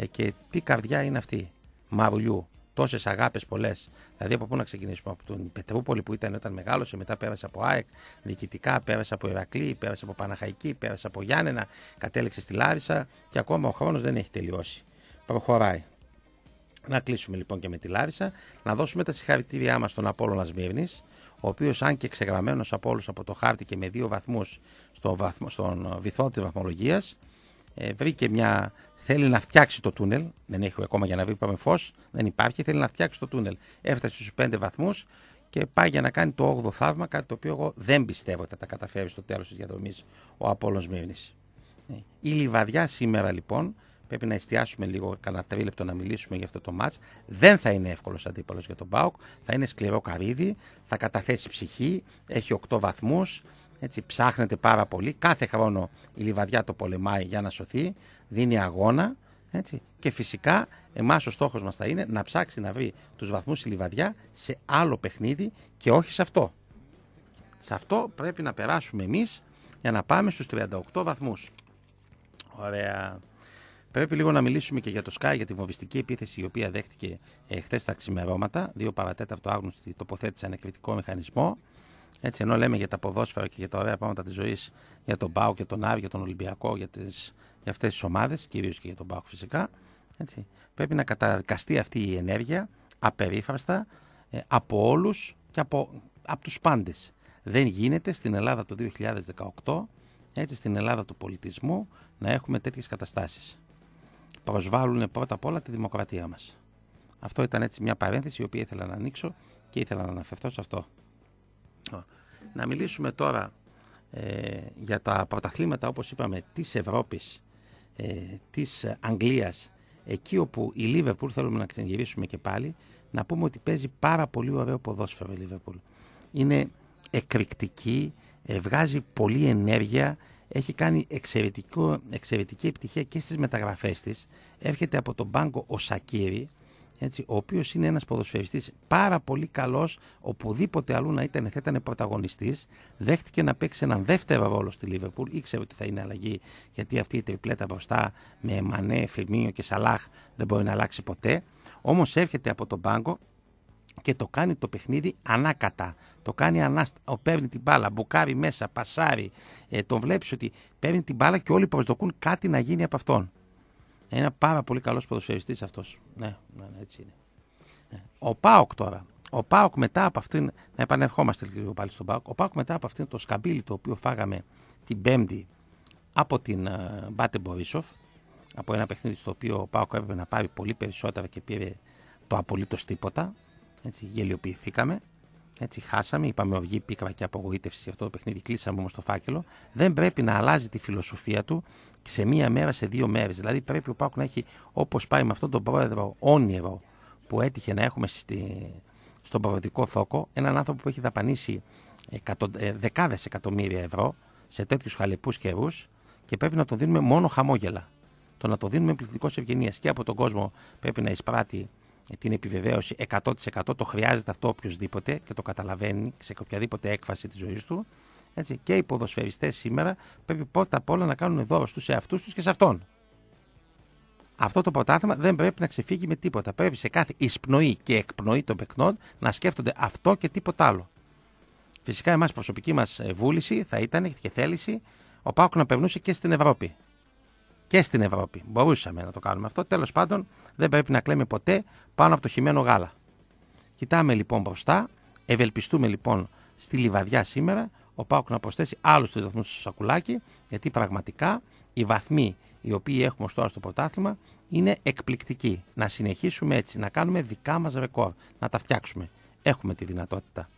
ε, και τι καρδιά είναι αυτή, μαυριού. Τόσες αγάπες πολλές. Δηλαδή, από πού να ξεκινήσουμε, από τον Πετρούπολη που ήταν όταν μεγάλωσε, μετά πέρασε από ΑΕΚ, διοικητικά πέρασε από Ηρακλή, πέρασε από Παναχαϊκή, πέρασε από Γιάννενα, κατέληξε στη Λάρισα και ακόμα ο χρόνος δεν έχει τελειώσει. Προχωράει. Να κλείσουμε λοιπόν και με τη Λάρισα, να δώσουμε τα συγχαρητήριά μας στον Απόλλωνας Σμύρνη, ο οποίος αν και ξεγραμμένος από όλους από το χάρτη και με δύο βαθμούς στο βαθμ, στον βυθό της βαθμολογίας, ε, βρήκε μια Θέλει να φτιάξει το τούνελ. Δεν έχει ακόμα για να βγει, είπαμε φως. Δεν υπάρχει. Θέλει να φτιάξει το τούνελ. Έφτασε στους 5 βαθμούς και πάει για να κάνει το 8ο θαύμα. Κάτι το οποίο εγώ δεν πιστεύω ότι θα τα καταφέρει στο τέλος της διαδρομής ο Απόλο Μύρνη. Ε, η λιβαδιά σήμερα λοιπόν πρέπει να εστιάσουμε λίγο, κανένα τρίλεπτο να μιλήσουμε για αυτό το μάτς. Δεν θα είναι εύκολος αντίπαλος για τον Μπάουκ. Θα είναι σκληρό καρύδι, θα καταθέσει ψυχή, έχει 8 βαθμούς. Έτσι, ψάχνεται πάρα πολύ. Κάθε χρόνο η λιβαδιά το πολεμάει για να σωθεί δίνει αγώνα. Έτσι. Και φυσικά εμάς ο στόχος μας θα είναι να ψάξει να βρει τους βαθμούς στη λιβαδιά σε άλλο παιχνίδι και όχι σε αυτό. Σε αυτό πρέπει να περάσουμε εμείς για να πάμε στους 38 βαθμούς. Ωραία. Πρέπει λίγο να μιλήσουμε και για το Sky, για τη βοβιστική επίθεση η οποία δέχτηκε ε, χθες τα ξημερώματα. Δύο παρατέταρτο άγνωστοι τοποθέτησαν εκρητικό μηχανισμό. Έτσι, ενώ λέμε για τα ποδόσφαιρα και για τα ωραία πράγματα της ζωής, για τον Πάο και τον Άρη, για τον Ολυμπιακό, για τις για αυτές τις ομάδες, κυρίως και για τον ΠΑΟΚ φυσικά, έτσι, πρέπει να καταδικαστεί αυτή η ενέργεια απερίφραστα ε, από όλους και από, από τους πάντες. Δεν γίνεται στην Ελλάδα το 2018, έτσι στην Ελλάδα του πολιτισμού, να έχουμε τέτοιες καταστάσεις. Προσβάλλουν πρώτα απ' όλα τη δημοκρατία μας. Αυτό ήταν έτσι μια παρένθεση η οποία ήθελα να ανοίξω και ήθελα να αναφερθώ σε αυτό. Να μιλήσουμε τώρα ε, για τα πρωταθλήματα όπως είπαμε της Ευρώπης ε, της Αγγλίας εκεί όπου η Λίβερπουλ θέλουμε να ξεγυρίσουμε και πάλι να πούμε ότι παίζει πάρα πολύ ωραίο ποδόσφαιρο η Λίβερπουλ είναι εκρηκτική ε, βγάζει πολλή ενέργεια έχει κάνει εξαιρετικό, εξαιρετική επιτυχία και στις μεταγραφές της έρχεται από τον πάγκο ο Σακύρη έτσι, ο οποίος είναι ένας ποδοσφαιριστής πάρα πολύ καλός οπουδήποτε αλλού να ήταν, θα ήταν πρωταγωνιστής δέχτηκε να παίξει έναν δεύτερο ρόλο στη Λίβερπουλ ήξερε ότι θα είναι αλλαγή γιατί αυτή η τριπλέτα μπροστά με Μανέ, Φεμίνιο και Σαλάχ δεν μπορεί να αλλάξει ποτέ όμως έρχεται από τον πάγκο και το κάνει το παιχνίδι ανάκατα. Το κάνει ανάστα. Παίρνει την μπάλα, μπουκάρει μέσα, πασάρει. Ε, τον βλέπεις ότι παίρνει την μπάλα και όλοι προσδοκούν κάτι να γίνει από αυτόν. Ένα πάρα πολύ καλός ποδοσφαιριστής αυτός. Ναι, ναι, ναι, έτσι είναι. Ναι. Ο Πάοκ τώρα. Ο Πάοκ μετά από αυτήν. Να επανερχόμαστε λίγο πάλι στον Πάοκ. Ο Πάοκ μετά από αυτήν το σκαμπίλι το οποίο φάγαμε την Πέμπτη από την ε, Μπάτε Μπορίσοφ. Από ένα παιχνίδι στο οποίο ο Πάοκ έπρεπε να πάρει πολύ περισσότερα και πήρε το απολύτως τίποτα. Έτσι, γελιοποιηθήκαμε. Έτσι, χάσαμε, είπαμε οργή, πίκρα και απογοήτευση αυτό το παιχνίδι, κλείσαμε όμως το φάκελο. Δεν πρέπει να αλλάζει τη φιλοσοφία του σε μία μέρα, σε δύο μέρες. Δηλαδή πρέπει ο Πάκου να έχει, όπως πάει με αυτόν τον πρόεδρο όνειρο που έτυχε να έχουμε στη, στον προοδικό θόκο, έναν άνθρωπο που έχει δαπανίσει εκατο, ε, δεκάδες εκατομμύρια ευρώ σε τέτοιους χαλεπούς καιρούς και πρέπει να τον δίνουμε μόνο χαμόγελα. Το να το δίνουμε πληθυντικός ευγενίας και από τον κόσμο πρέπει να εισπράττει την επιβεβαίωση 100% το χρειάζεται αυτό οποιοδήποτε και το καταλαβαίνει σε οποιαδήποτε έκφαση της ζωής του έτσι, και οι ποδοσφαιριστές σήμερα πρέπει πρώτα απ' όλα να κάνουν δώρο στους εαυτούς τους και σε αυτόν. Αυτό το πρωτάθλημα δεν πρέπει να ξεφύγει με τίποτα. Πρέπει σε κάθε εισπνοή και εκπνοή των παιχνών να σκέφτονται αυτό και τίποτα άλλο. Φυσικά εμάς προσωπική μας ε, βούληση θα ήταν και θέληση ο Πάοκ να περνούσε και στην Ευρώπη και στην Ευρώπη. Μπορούσαμε να το κάνουμε αυτό. Τέλος πάντων, δεν πρέπει να κλαίμε ποτέ πάνω από το χυμένο γάλα. Κοιτάμε λοιπόν μπροστά, ευελπιστούμε λοιπόν στη λιβαδιά σήμερα ο Πάουκ να προσθέσει άλλους τρει βαθμού στο σακουλάκι, γιατί πραγματικά οι βαθμοί οι οποίοι έχουμε τώρα στο πρωτάθλημα είναι εκπληκτικοί. Να συνεχίσουμε έτσι, να κάνουμε δικά μας ρεκόρ, να τα φτιάξουμε. Έχουμε τη δυνατότητα.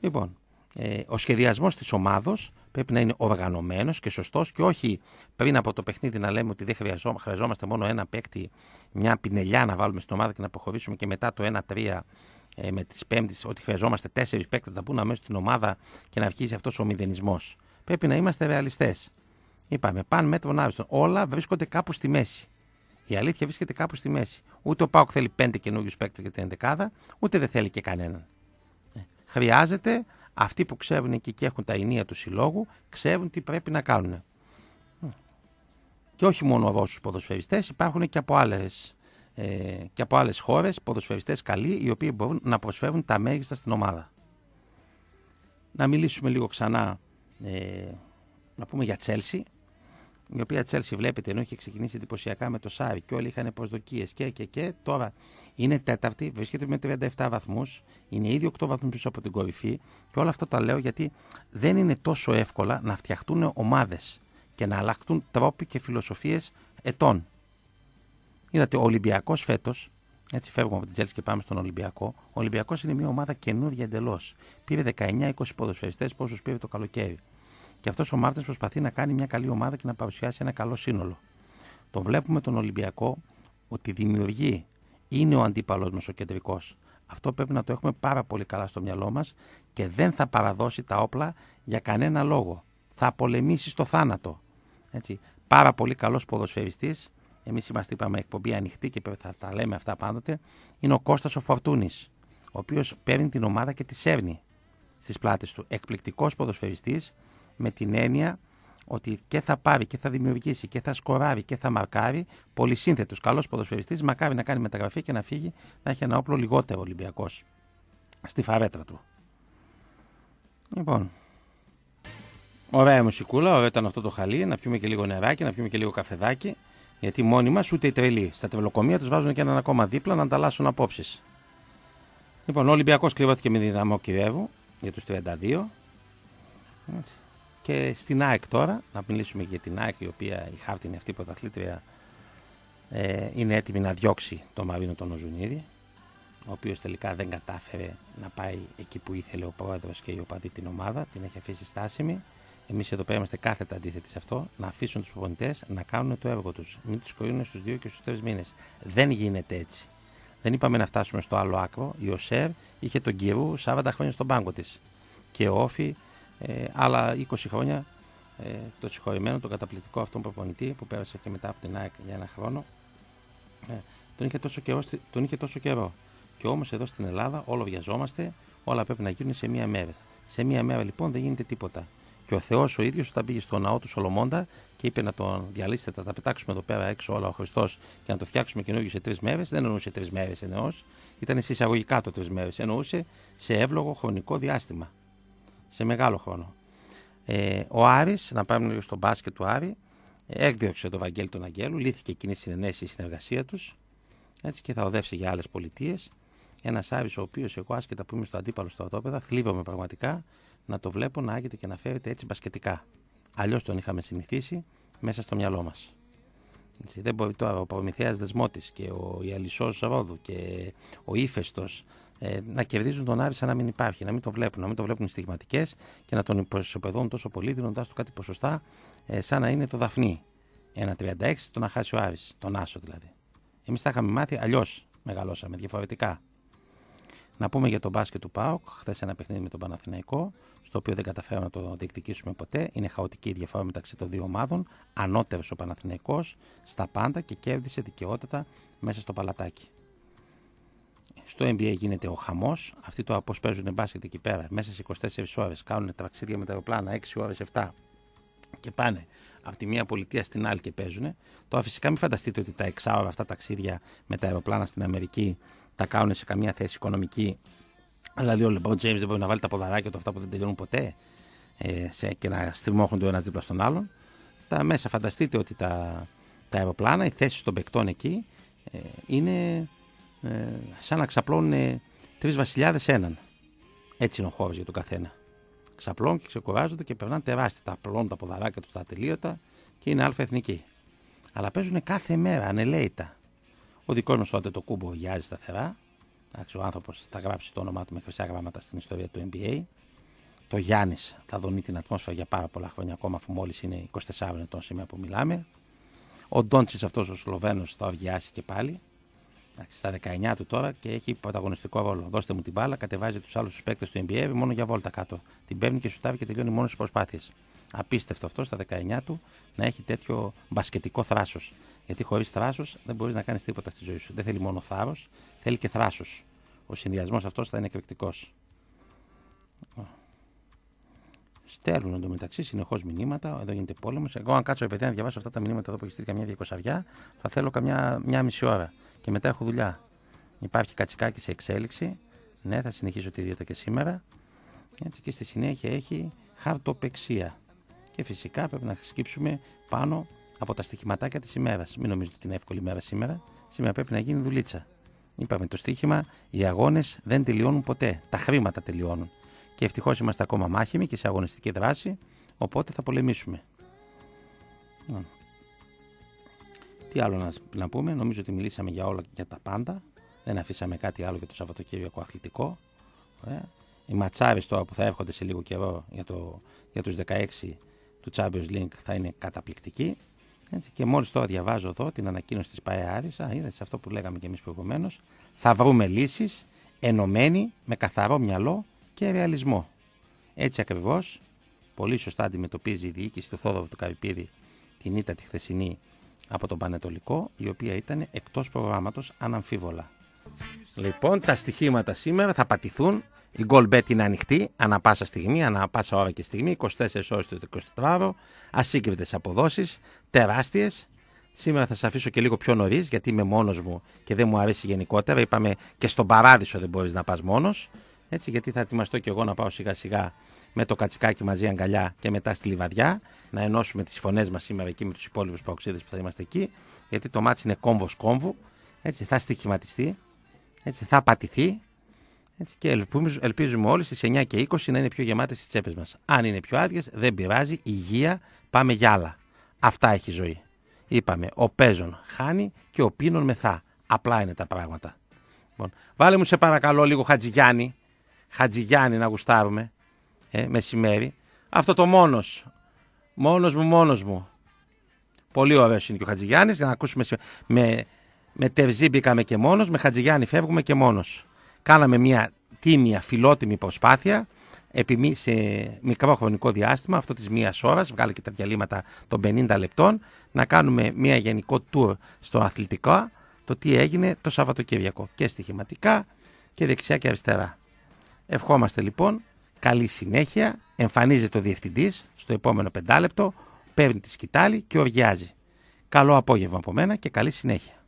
Λοιπόν, ε, ο σχεδιασμός της ομάδος πρέπει να είναι οργανωμένος και σωστός και όχι πριν από το παιχνίδι να λέμε ότι δεν χρειαζόμαστε μόνο ένα παίκτη, μια πινελιά να βάλουμε στην ομάδα και να προχωρήσουμε και μετά το 1-3 ε, με τις πέμπτη, ότι χρειαζόμαστε τέσσερις παίκτες να μπουν αμέσως στην ομάδα και να αρχίσει αυτός ο μηδενισμός. Πρέπει να είμαστε ρεαλιστές. Είπαμε, παν μέτρων άριστον. Όλα βρίσκονται κάπου στη μέση. Η αλήθεια βρίσκεται κάπου στη μέση. Ούτε ο Πάοκ θέλει πέντε καινούριους παίκτες για την 11, ούτε δεν θέλει και κανέναν. Ε, χρειάζεται αυτοί που ξέρουν εκεί και έχουν τα ενία του συλλόγου, ξέρουν τι πρέπει να κάνουν. Και όχι μόνο από όσους ποδοσφαιριστές, υπάρχουν και από άλλες ε, και από άλλες χώρες ποδοσφαιριστές καλοί οι οποίοι μπορούν να προσφέρουν τα μέγιστα στην ομάδα. Να μιλήσουμε λίγο ξανά ε, να πούμε για Τσέλσι η οποία Τσέλσι βλέπετε ενώ είχε ξεκινήσει εντυπωσιακά με το Σάρι και όλοι είχαν προσδοκίες και, και, και. Τώρα είναι τέταρτη, βρίσκεται με 37 βαθμούς, είναι ήδη 8 βαθμούς πίσω από την κορυφή. Και όλα αυτά τα λέω γιατί δεν είναι τόσο εύκολα να φτιαχτούν ομάδες και να αλλάχτούν τρόποι και φιλοσοφίες ετών. Είδατε, ο Ολυμπιακός φέτος, έτσι φεύγουμε από την Τσέλση και πάμε στον Ολυμπιακό. Ο Ολυμπιακός είναι μια ομάδα καινούργια εντελώς. Πήρε 19-20 ποδοσφαιριστές πόσους πήρε το καλοκαίρι. Και αυτός ο Μάρτιν προσπαθεί να κάνει μια καλή ομάδα και να παρουσιάσει ένα καλό σύνολο. Το βλέπουμε τον Ολυμπιακό ότι δημιουργεί. Είναι ο αντίπαλος μας ο κεντρικός. Αυτό πρέπει να το έχουμε πάρα πολύ καλά στο μυαλό μας και δεν θα παραδώσει τα όπλα για κανένα λόγο. Θα πολεμήσει στο θάνατο. Έτσι. Πάρα πολύ καλός ποδοσφαιριστής. Εμείς είμαστε, είπαμε, εκπομπή ανοιχτή και θα τα λέμε αυτά πάντοτε. Είναι ο Κώστας ο Φορτούνης, ο οποίος παίρνει την ομάδα και τη σέρνει στις πλάτες του. Εκπληκτικός ποδοσφαιριστής με την έννοια ότι και θα πάρει και θα δημιουργήσει και θα σκοράρει και θα μαρκάρει. Πολυσύνθετος, καλός ποδοσφαιριστής, μακάρι να κάνει μεταγραφή και να φύγει να έχει ένα όπλο λιγότερο Ολυμπιακός στη φαρέτρα του. Λοιπόν. Ωραία μουσικούλα, ωραίο ήταν αυτό το χαλί. Να πιούμε και λίγο νεράκι, να πιούμε και λίγο καφεδάκι. Γιατί μόνοι μας ούτε οι τρελοί. Στα τρελοκομεία τους βάζουν και έναν ακόμα δίπλα να ανταλλάσσουν απόψεις. Λοιπόν, ο Ολυμπιακός κλειρώθηκε με δυναμό Κυρεύου για τους 32. Έτσι. Και στην ΑΕΚ τώρα, να μιλήσουμε για την ΑΕΚ, η οποία η είναι αυτή πρωταθλήτρια ε, είναι έτοιμη να διώξει το Μαρίνο τον Οζουνίδη, ο οποίος τελικά δεν κατάφερε να πάει εκεί που ήθελε ο πρόεδρος και η οπαδή την ομάδα, την έχει αφήσει στάσιμη. Εμείς εδώ πέρα είμαστε κάθετα αντίθετοι σε αυτό. Να αφήσουν τους προπονητές να κάνουν το έργο τους. Μην τους κορίνουν στους δύο και στους τρεις μήνες. Δεν γίνεται έτσι. Δεν είπαμε να φτάσουμε στο άλλο άκρο. Η ΟΣΕΡ είχε τον Κυρού 40 χρόνια στον πάγκο της. Και ο Όφη ε, άλλα 20 χρόνια ε, το συγχωρημένο, τον καταπληκτικό αυτόν προπονητή που πέρασε και μετά από την ΑΕΚ για ένα χρόνο. Ε, τον, είχε τόσο καιρό, τον είχε τόσο καιρό. Και όμως εδώ στην Ελλάδα όλο βιαζόμαστε, όλα πρέπει να γίνουν σε μία μέρα. Σε μία μέρα λοιπόν δεν γίνεται τίποτα. Και ο Θεός ο ίδιος, όταν πήγε στο ναό του Σολομώντα και είπε να τον διαλύσετε, να τα πετάξουμε εδώ πέρα έξω όλα ο Χριστός και να το φτιάξουμε καινούργιο σε τρεις μέρες, δεν εννοούσε τρεις μέρες εννοώς. Ήταν σε εισαγωγικά το τρεις μέρες. Εννοούσε σε εύλογο χρονικό διάστημα σε μεγάλο χρόνο. Ε, ο Άρης, να πάμε λίγο στο μπάσκετ του Άρη, έκδιωξε τον Βαγγέλη τον Αγγέλου, λύθηκε εκείνη συνενέση η συνεργασία τους έτσι και θα οδεύσει για άλλες πολιτείες. Ένας Άρης, ο οποίος εγώ, άσχετα που είμαι στο αντίπαλο στρατόπεδα, θλίβομαι πραγματικά να το βλέπω να άγεται και να φέρεται έτσι μπασκετικά. Αλλιώς τον είχαμε συνηθίσει μέσα στο μυαλό μας. Δεν μπορεί τώρα ο Προμηθέας Δεσμότης και ο Ιαλισσός Ρόδου και ο ύφεστο ε, να κερδίζουν τον Άρη σαν να μην υπάρχει, να μην το βλέπουν, να μην το βλέπουν οι στιγματικές και να τον υποσοπεδώνουν τόσο πολύ, δίνοντάς του κάτι ποσοστά, ε, σαν να είναι το Δαφνί. 1-36 το να χάσει ο Άρης, τον Άσο δηλαδή. Εμείς τα είχαμε μάθει αλλιώς, μεγαλώσαμε διαφορετικά. Να πούμε για τον μπάσκετ του ΠΑΟΚ, χθες ένα παιχνίδι με τον Παναθηναϊκό, στο οποίο δεν καταφέραμε να το διεκδικήσουμε ποτέ. Είναι χαοτική η διαφορά μεταξύ των δύο ομάδων. Ανώτερο ο Παναθηναϊκός στα πάντα και κέρδισε δικαιότητα μέσα στο παλατάκι. Στο NBA γίνεται ο χαμός. Αυτοί το αποσπέζουν παίζουν μπάσκετ εκεί πέρα μέσα σε 24 ώρε. Κάνουν τραξίδια με τα αεροπλάνα 6 ώρε, 7 και πάνε από τη μία πολιτεία στην άλλη και παίζουν. Τώρα φυσικά μην φανταστείτε ότι τα 6 ώρα αυτά ταξίδια με τα αεροπλάνα στην Αμερική τα κάνουν σε καμία θέση οικονομική. Δηλαδή ο Λεμπρόν Τζέιμ δεν μπορεί να βάλει τα ποδαράκια του αυτά που δεν τελειώνουν ποτέ ε, και να στριμώχονται ο ένας δίπλα στον άλλον. Τα μέσα φανταστείτε ότι τα, τα αεροπλάνα, οι θέσεις των παικτών εκεί ε, είναι ε, σαν να ξαπλώνουν ε, τρεις βασιλιάδες έναν. Έτσι είναι ο χώρος για τον καθένα. Ξαπλώνουν και ξεκουράζονται και περνάνε τεράστια. Τα απλώνουν τα ποδαράκια τους, τα τελείωτα και είναι αλφα-εθνικοί. Αλλά παίζουν κάθε μέρα ανελαίητα. Ο δικός μας τότε το κούμπο βιάζει σταθερά. Ο άνθρωπος θα γράψει το όνομά του με χρυσά γράμματα στην ιστορία του NBA. Το Γιάννης θα δονεί την ατμόσφαιρα για πάρα πολλά χρόνια ακόμα, αφού μόλις είναι 24 ετών σήμερα που μιλάμε. Ο Ντόντσις αυτός ο Σλοβαίνος θα οργιάσει και πάλι. Στα 19 του τώρα και έχει πρωταγωνιστικό ρόλο. Δώστε μου την μπάλα, κατεβάζει τους άλλους παίκτες του NBA μόνο για βόλτα κάτω. Την παίρνει και τάβει και τελειώνει μόνος στις προσπάθειες. Απίστευτο αυτό στα 19 του να έχει τέτοιο μπασκετικό θράσος. Γιατί χωρίς θράσος δεν μπορείς να κάνεις τίποτα στη ζωή σου. Δεν θέλει μόνο θάρρος, θέλει και θράσος. Ο συνδυασμός αυτός θα είναι εκρηκτικό. Στέλνουν εντωμεταξύ συνεχώς μηνύματα. Εδώ γίνεται πόλεμος. Εγώ, αν κάτσω επειδή να διαβάσω αυτά τα μηνύματα εδώ που έχει στείλει καμιά διακοσαριά, θα θέλω καμιά μια μισή ώρα και μετά έχω δουλειά. Υπάρχει κατσικάκι σε εξέλιξη. Ναι, θα συνεχίσω τη δίαιτα και σήμερα. Έτσι και στη συνέχεια έχει χαρτοπεξία. Και φυσικά πρέπει να σκύψουμε πάνω από τα στοιχηματάκια της ημέρας. Μην νομίζετε ότι είναι εύκολη ημέρα σήμερα. Σήμερα πρέπει να γίνει δουλίτσα. Είπαμε το στοίχημα: Οι αγώνες δεν τελειώνουν ποτέ. Τα χρήματα τελειώνουν. Και ευτυχώς είμαστε ακόμα μάχημοι και σε αγωνιστική δράση. Οπότε θα πολεμήσουμε. Τι άλλο να, πούμε, νομίζω ότι μιλήσαμε για όλα και για τα πάντα. Δεν αφήσαμε κάτι άλλο για το Σαββατοκύριακο αθλητικό. Ε. Οι ματσάρες τώρα που θα έρχονται σε λίγο καιρό για, το, για τους 16 του Champions League θα είναι καταπληκτικοί. Έτσι. Και μόλις τώρα διαβάζω εδώ την ανακοίνωση της ΠαΕ Άρισα, είδε αυτό που λέγαμε και εμείς προηγουμένως. Θα βρούμε λύσεις ενωμένοι με καθαρό μυαλό και ρεαλισμό. Έτσι ακριβώς, πολύ σωστά αντιμετωπίζει η διοίκηση του Θόδωρου του Καρυπίδη την ήττα τη χθεσινή από τον Πανετολικό, η οποία ήταν εκτός προγράμματος αναμφίβολα. Λοιπόν, τα στοιχήματα σήμερα θα πατηθούν. Η gold bet είναι ανοιχτή, ανά πάσα στιγμή, ανά πάσα ώρα και στιγμή, 24 ώρες το 24ωρο, ασύγκριτες αποδόσεις, τεράστιες. Σήμερα θα σα αφήσω και λίγο πιο νωρίς, γιατί είμαι μόνος μου και δεν μου αρέσει γενικότερα. Είπαμε και στον παράδεισο δεν μπορείς να πας μόνος. Έτσι, γιατί θα ετοιμαστώ και εγώ να πάω σιγά σιγά με το κατσικάκι μαζί αγκαλιά και μετά στη λιβαδιά. Να ενώσουμε τις φωνές μας σήμερα εκεί με τους υπόλοιπους παοξίδες που θα είμαστε εκεί. Γιατί το μάτι είναι κόμβος κόμβου. Έτσι, θα στοιχηματιστεί. Έτσι, θα πατηθεί. Έτσι, και ελπίζουμε, ελπίζουμε όλοι στις 9 και 20 να είναι πιο γεμάτες οι τσέπες μας. Αν είναι πιο άδειες, δεν πειράζει. Υγεία, πάμε για άλλα. Αυτά έχει η ζωή. Είπαμε, ο παίζων χάνει και ο πίνων μεθά. Απλά είναι τα πράγματα. Λοιπόν, βάλε μου σε παρακαλώ λίγο Χατζηγιάννη. Χατζηγιάννη να γουστάρουμε ε, μεσημέρι. Αυτό το μόνος. Μόνος μου, μόνος μου. Πολύ ωραίος είναι και ο Χατζηγιάννης για να ακούσουμε. Με, με Τερζή μπήκαμε και μόνος, με Χατζηγιάννη φεύγουμε και μόνος. Κάναμε μια τίμια, φιλότιμη προσπάθεια επί, σε μικρό χρονικό διάστημα, αυτό της μίας ώρας, βγάλε και τα διαλύματα των 50 λεπτών, να κάνουμε μια γενικό tour στο αθλητικό, το τι έγινε το Σαββατοκύριακο και στοιχηματικά και δεξιά και αριστερά. Ευχόμαστε λοιπόν καλή συνέχεια. Εμφανίζεται ο διευθυντής στο επόμενο πεντάλεπτο, παίρνει τη σκητάλη και οργιάζει. Καλό απόγευμα από μένα και καλή συνέχεια.